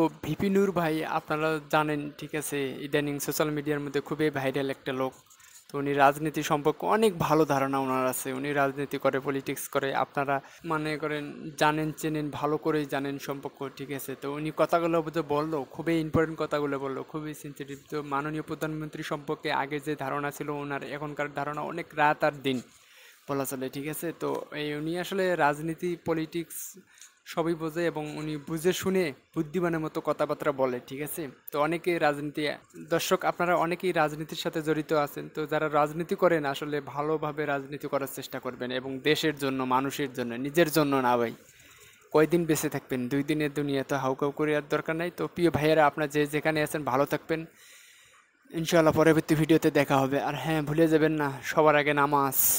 তো ভিপি নূর ভাই আপনারা জানেন ঠিক আছে ইদানিং সোশ্যাল মিডিয়ার মধ্যে খুবই ভাইরাল একটা লোক তো উনি রাজনীতি সম্পর্কে অনেক ভালো ধারণা ওনার আছে উনি রাজনীতি করে পলিটিক্স করে আপনারা মানে করেন জানেন চেনেন ভালো করেই জানেন সম্পর্ক ঠিক আছে তো উনি কথাগুলো বোধ বললো খুবই ইম্পর্টেন্ট কথাগুলো বললো খুবই সেন্সিটিভ তো মাননীয় প্রধানমন্ত্রী সম্পর্কে আগে যে ধারণা ছিল ওনার এখনকার ধারণা অনেক রাত আর দিন বলা চলে ঠিক আছে তো এই উনি আসলে রাজনীতি পলিটিক্স সবই বোঝে এবং উনি বুঝে শুনে বুদ্ধিমানের মতো কথাবার্তা বলে ঠিক আছে তো অনেকে রাজনীতি দর্শক আপনারা অনেকেই রাজনীতির সাথে জড়িত আছেন তো যারা রাজনীতি করেন আসলে ভালোভাবে রাজনীতি করার চেষ্টা করবেন এবং দেশের জন্য মানুষের জন্য নিজের জন্য না ভাই কয়দিন বেঁচে থাকবেন দুই দিনের দুনিয়া তো হাউকাউ করে আর দরকার নাই তো প্রিয় ভাইয়েরা আপনার যে যেখানে আছেন ভালো থাকবেন ইনশাআল্লাহ পরবর্তী ভিডিওতে দেখা হবে আর হ্যাঁ ভুলে যাবেন না সবার আগে নামাজ